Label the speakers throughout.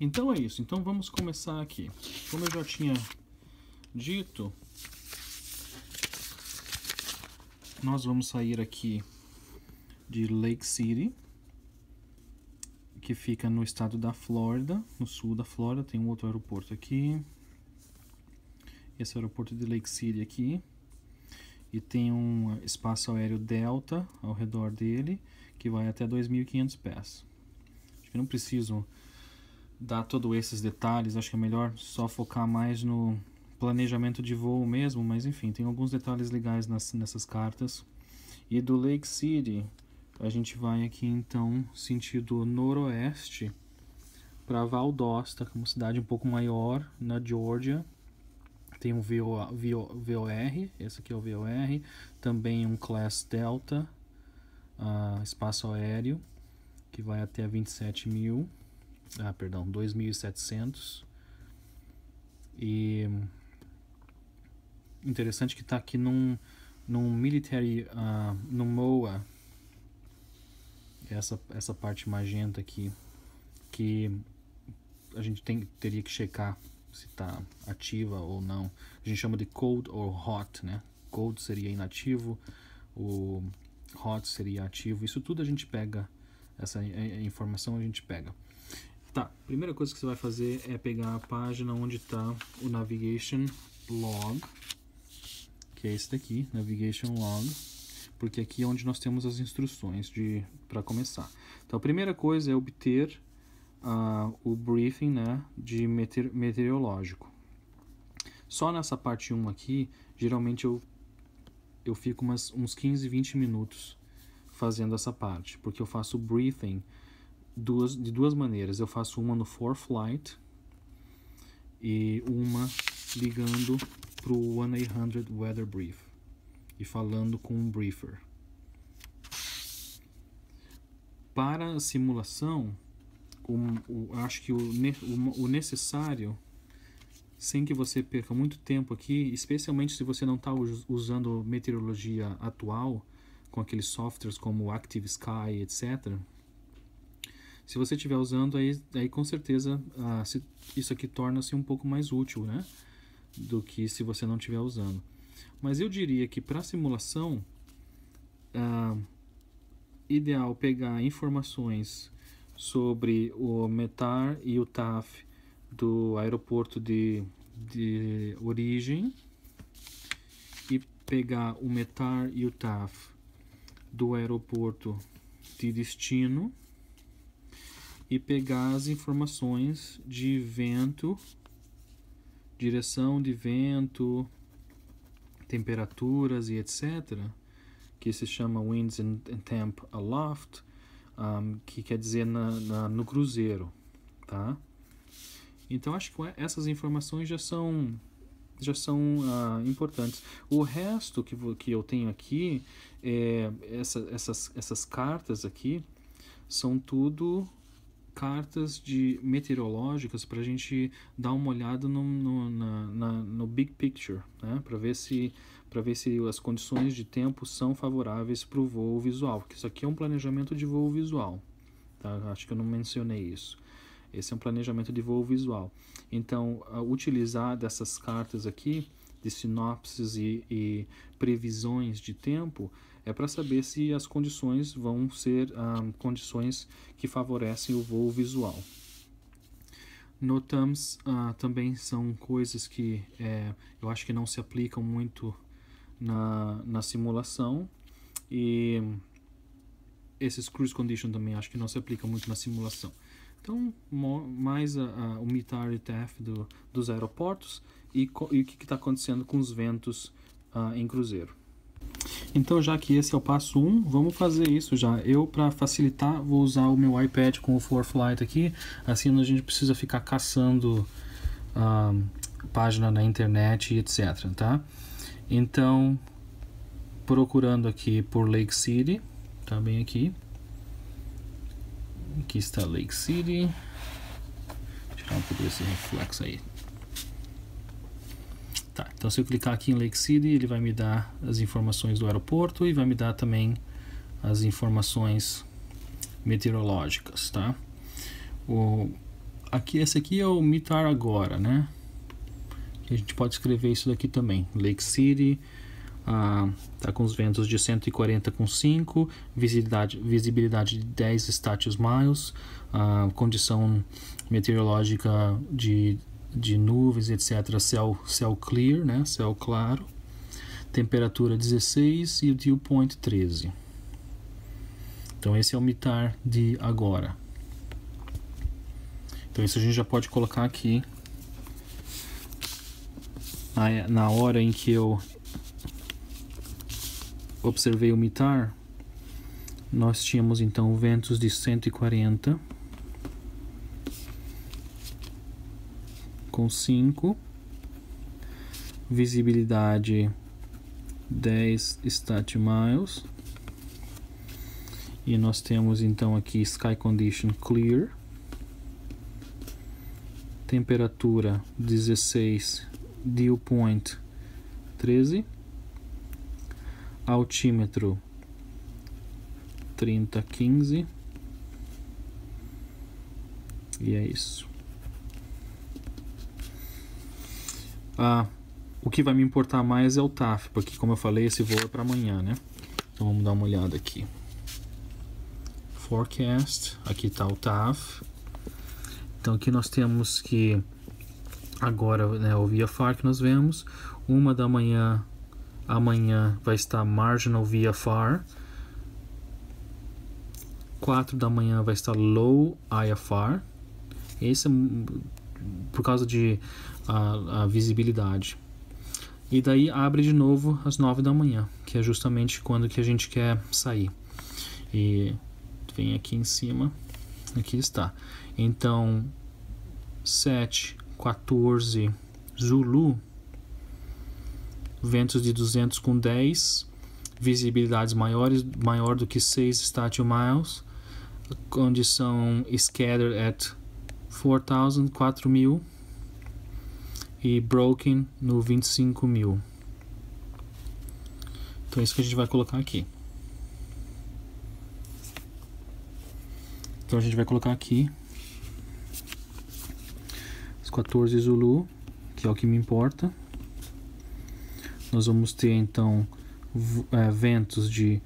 Speaker 1: Então é isso. Então vamos começar aqui. Como eu já tinha dito, nós vamos sair aqui de Lake City, que fica no estado da Flórida, no sul da Flórida. Tem um outro aeroporto aqui. Esse aeroporto de Lake City aqui. E tem um espaço aéreo Delta ao redor dele, que vai até 2.500 pés. Acho que não preciso dar todos esses detalhes, acho que é melhor só focar mais no planejamento de voo mesmo, mas enfim, tem alguns detalhes legais nas, nessas cartas. E do Lake City, a gente vai aqui então sentido noroeste para Valdosta, que é uma cidade um pouco maior na Geórgia. Tem um VO, VO, VOR, esse aqui é o VOR, também um Class Delta, uh, espaço aéreo, que vai até 27 mil ah, perdão, 2.700. E interessante que está aqui num, num military, uh, no MOA, essa, essa parte magenta aqui, que a gente tem, teria que checar se está ativa ou não. A gente chama de cold ou hot, né? Cold seria inativo, o hot seria ativo. Isso tudo a gente pega, essa informação a gente pega. Tá, primeira coisa que você vai fazer é pegar a página onde está o Navigation Log, que é esse daqui, Navigation Log, porque aqui é onde nós temos as instruções para começar. Então, a primeira coisa é obter uh, o briefing né, de meteor, meteorológico. Só nessa parte 1 aqui, geralmente eu, eu fico umas, uns 15, 20 minutos fazendo essa parte, porque eu faço o briefing duas, de duas maneiras. Eu faço uma no for flight e uma ligando para o 1800 Weather Brief e falando com um briefer. Para a simulação, o, o, acho que o, o, o necessário, sem que você perca muito tempo aqui, especialmente se você não está usando meteorologia atual, com aqueles softwares como Active Sky, etc., se você estiver usando, aí, aí com certeza ah, se, isso aqui torna-se um pouco mais útil, né? Do que se você não estiver usando. Mas eu diria que para simulação, ah, ideal pegar informações sobre o METAR e o TAF do aeroporto de, de origem e pegar o METAR e o TAF do aeroporto de destino e pegar as informações de vento, direção de vento, temperaturas e etc., que se chama Winds and, Temp Aloft, um, que quer dizer na, na, no cruzeiro, tá? Então acho que essas informações já são já são uh, importantes. O resto que, que eu tenho aqui, é, essa, essas, essas cartas aqui, são tudo cartas de meteorológicas para a gente dar uma olhada no, no, na, na, no big picture, né? para ver se para ver se as condições de tempo são favoráveis para o voo visual, porque isso aqui é um planejamento de voo visual, tá? acho que eu não mencionei isso. Esse é um planejamento de voo visual. Então, utilizar dessas cartas aqui, de sinopses e, e previsões de tempo, é para saber se as condições vão ser um, ah, condições que favorecem o voo visual. Notams uh, também são coisas que é, eu acho que não se aplicam muito na, na simulação e esses cruise condition também acho que não se aplicam muito na simulação. Então, mais a, ah, a, o METAR ETF do, dos aeroportos e, e o que está acontecendo com os ventos uh, em cruzeiro. Então, já que esse é o passo 1, vamos fazer isso já. Eu, para facilitar, vou usar o meu iPad com o Flight aqui, assim a gente precisa ficar caçando ah, página na internet e etc, tá? Então, procurando aqui por Lake City, tá bem aqui. Aqui está Lake City. Vou tirar um pouco desse reflexo aí. Então, se eu clicar aqui em Lake City, ele vai me dar as informações do aeroporto e vai me dar também as informações meteorológicas, tá? O, aqui, esse aqui é o Mitar Agora, né? a gente pode escrever isso daqui também. Lake City ah, tá com os ventos de 140,5, visibilidade, visibilidade de 10 status miles, ah, condição meteorológica de de nuvens, etc. Céu, céu clear, né? Céu claro. Temperatura 16 e o dew point 13. Então esse é o mitar de agora. Então isso a gente já pode colocar aqui na hora em que eu observei o mitar, nós tínhamos então ventos de 140 com 5. Visibilidade 10 stat miles. E nós temos então aqui sky condition clear. Temperatura 16, dew point 13. Altímetro 3015. E é isso. Ah, o que vai me importar mais é o TAF, porque como eu falei, esse voo é para amanhã, né? Então vamos dar uma olhada aqui. Forecast, aqui está o TAF. Então aqui nós temos que agora, né, o VFR que nós vemos, uma da manhã, amanhã vai estar Marginal VFR, 4 da manhã vai estar Low IFR. Esse é por causa de a, a visibilidade. E daí abre de novo às 9 da manhã, que é justamente quando que a gente quer sair. E vem aqui em cima, aqui está. Então, 7, 14, Zulu, ventos de 200 com 10, visibilidades maiores, maior do que 6 statue miles, condição scattered at 4,000, 4.000 e broken no 25.000. Então é isso que a gente vai colocar aqui. Então a gente vai colocar aqui os 14 Zulu, que é o que me importa. Nós vamos ter então eh, ventos de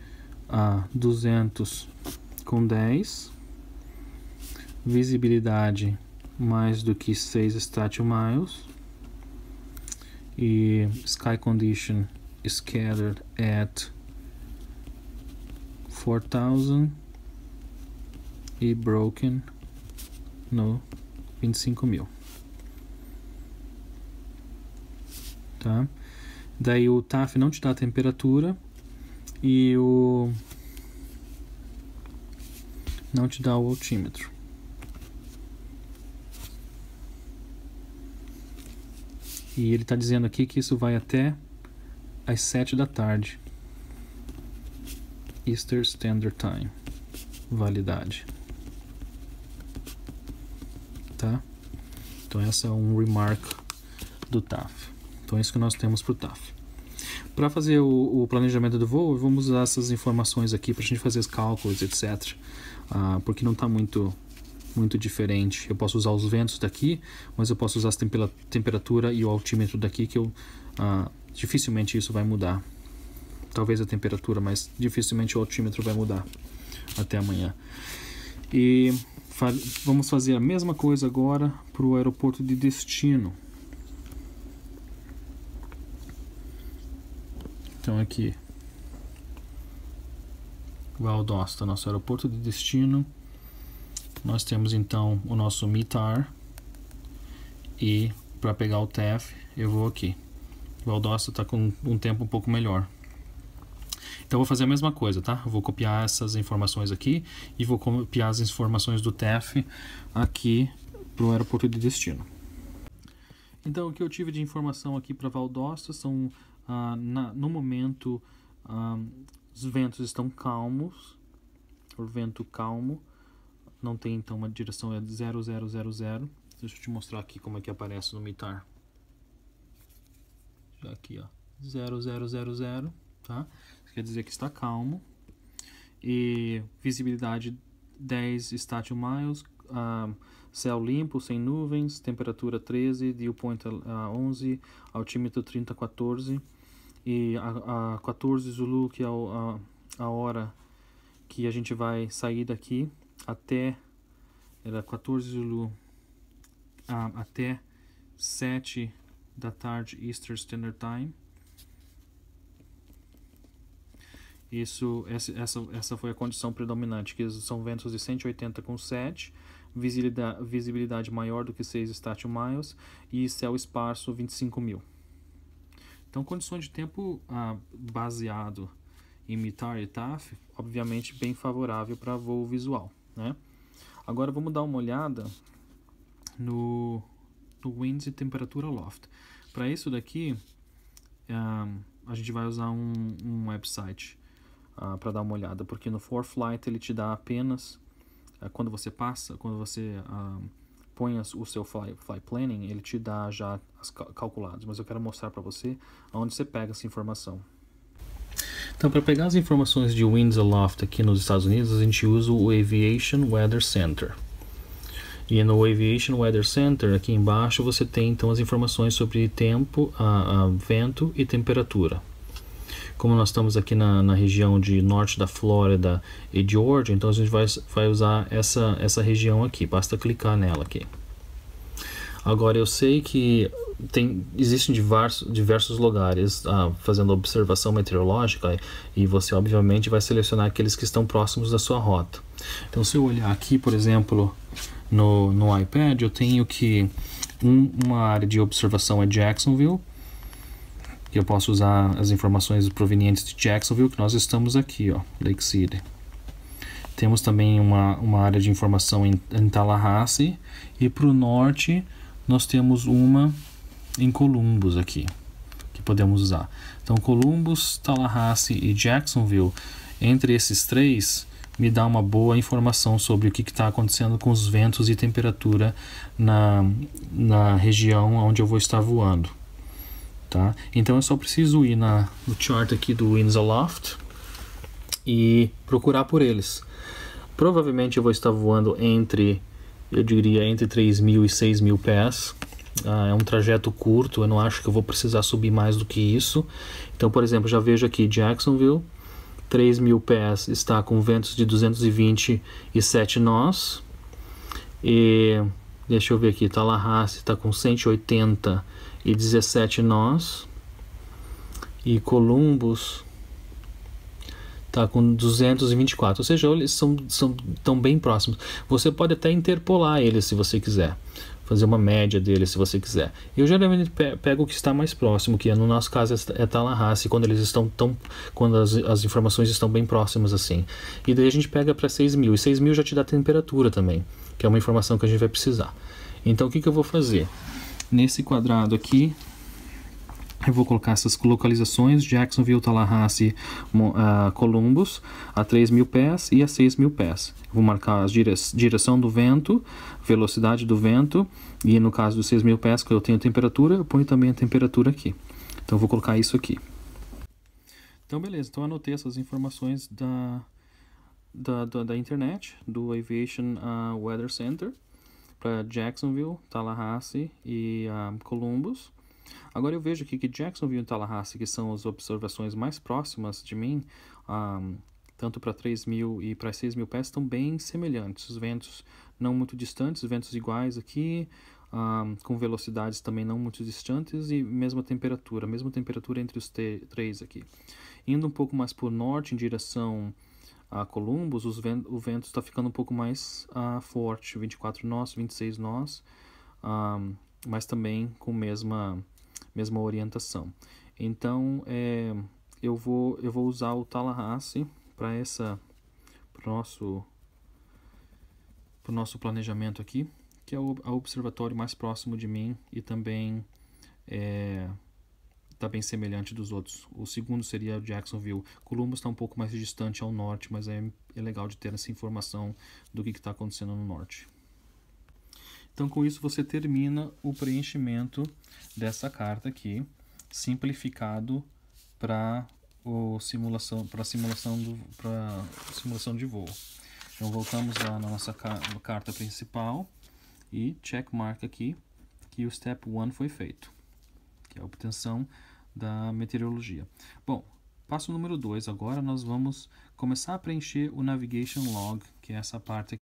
Speaker 1: ah, 200 com 10 visibilidade mais do que 6 statue miles e sky condition scattered at 4000 e broken no 25000 mil tá daí o TAF não te dá a temperatura e o não te dá o altímetro E ele está dizendo aqui que isso vai até às 7 da tarde. Easter Standard Time. Validade. Tá? Então essa é um remark do TAF. Então é isso que nós temos para o TAF. Para fazer o, o, planejamento do voo, vamos usar essas informações aqui para a gente fazer os cálculos, etc. Ah, porque não está muito muito diferente. Eu posso usar os ventos daqui, mas eu posso usar a temperatura e o altímetro daqui, que eu, ah, dificilmente isso vai mudar. Talvez a temperatura, mas dificilmente o altímetro vai mudar até amanhã. E fa vamos fazer a mesma coisa agora para o aeroporto de destino. Então aqui, Valdosta, tá? nosso aeroporto de destino nós temos então o nosso mitar e para pegar o TF eu vou aqui. Valdosta está com um tempo um pouco melhor. Então vou fazer a mesma coisa, tá? Eu vou copiar essas informações aqui e vou copiar as informações do TF aqui para o aeroporto de destino. Então o que eu tive de informação aqui para Valdosta são, ah, na, no momento, ah, os ventos estão calmos, o vento calmo, não tem então uma direção é 0000. Deixa eu te mostrar aqui como é que aparece no mitar. Já aqui, ó. 0000, tá? Isso quer dizer que está calmo. E visibilidade 10 estátil miles, uh, céu limpo, sem nuvens, temperatura 13, dew point uh, ah, 11, altímetro 30 14 e a, a 14 Zulu que é a, a, a hora que a gente vai sair daqui até era 14 Zulu ah, até 7 da tarde Eastern Standard Time. Isso, essa, essa foi a condição predominante, que são ventos de 180 com 7, visibilidade, visibilidade maior do que 6 estátil miles e céu esparso 25 mil. Então, condições de tempo ah, baseado em Mitar e TAF, obviamente bem favorável para voo visual. Né? Agora vamos dar uma olhada no, no Winds e Temperatura Loft. Para isso daqui, um, a gente vai usar um, um website uh, ah, para dar uma olhada, porque no ForeFlight ele te dá apenas, uh, quando você passa, quando você uh, põe o seu fly, fly, planning, ele te dá já as calculadas, mas eu quero mostrar para você onde você pega essa informação. Então, para pegar as informações de Winds Aloft aqui nos Estados Unidos, a gente usa o Aviation Weather Center. E no Aviation Weather Center, aqui embaixo, você tem então as informações sobre tempo, a, a vento e temperatura. Como nós estamos aqui na, na, região de norte da Flórida e Georgia, então a gente vai, vai usar essa, essa região aqui, basta clicar nela aqui. Agora eu sei que tem, existem diversos, diversos lugares ah, fazendo observação meteorológica e você obviamente vai selecionar aqueles que estão próximos da sua rota. Então se eu olhar aqui, por exemplo, no, no iPad, eu tenho que um, uma área de observação é Jacksonville, que eu posso usar as informações provenientes de Jacksonville, que nós estamos aqui, ó, Lake City. Temos também uma, uma área de informação em, em Tallahassee e para o norte nós temos uma em Columbus aqui, que podemos usar. Então, Columbus, Tallahassee e Jacksonville, entre esses três, me dá uma boa informação sobre o que está acontecendo com os ventos e temperatura na, na região onde eu vou estar voando. Tá? Então, eu só preciso ir na, no chart aqui do Winds Aloft e procurar por eles. Provavelmente eu vou estar voando entre, eu diria, entre 3.000 e 6.000 pés ah, é um trajeto curto, eu não acho que eu vou precisar subir mais do que isso. Então, por exemplo, já vejo aqui Jacksonville, 3 mil pés, está com ventos de 227 nós. E deixa eu ver aqui, Tallahassee está com 180 e 17 nós. E Columbus tá com 224, ou seja, eles são, são tão bem próximos. Você pode até interpolar eles se você quiser fazer uma média dele se você quiser. Eu geralmente pego o que está mais próximo, que é, no nosso caso é Tallahassee, quando eles estão tão. quando as, as informações estão bem próximas assim. E daí a gente pega para 6.000, mil, e 6.000 mil já te dá temperatura também, que é uma informação que a gente vai precisar. Então o que, que eu vou fazer? Nesse quadrado aqui, eu vou colocar essas localizações, Jacksonville, Tallahassee, uh, ah, Columbus, a 3 mil pés e a 6 mil pés. Vou marcar a direção do vento, velocidade do vento, e no caso dos 6 mil pés que eu tenho temperatura, eu ponho também a temperatura aqui. Então, vou colocar isso aqui. Então, beleza. Então, anotei essas informações da, da, da, da internet, do Aviation uh, Weather Center, para Jacksonville, Tallahassee e uh, Columbus Agora eu vejo aqui que Jacksonville e Tallahassee, que são as observações mais próximas de mim, um, tanto para 3 mil e para 6 mil pés, estão bem semelhantes. Os ventos não muito distantes, ventos iguais aqui, um, com velocidades também não muito distantes e mesma temperatura, mesma temperatura entre os três aqui. Indo um pouco mais por norte, em direção a Columbus, os vent o vento está ficando um pouco mais uh, forte, 24 nós, 26 nós, um, mas também com mesma mesma orientação. Então, é, eu, vou, eu vou usar o Tallahassee para essa pro nosso pro nosso planejamento aqui, que é o observatório mais próximo de mim e também é, tá bem semelhante dos outros. O segundo seria o Jacksonville. Columbus está um pouco mais distante ao norte, mas é, é legal de ter essa informação do que está acontecendo no norte. Então, com isso, você termina o preenchimento dessa carta aqui, simplificado para o simulação para simulação do para simulação de voo. Então voltamos lá na nossa carta principal e check marca aqui que o step 1 foi feito, que é a obtenção da meteorologia. Bom, passo número 2 agora nós vamos começar a preencher o navigation log, que é essa parte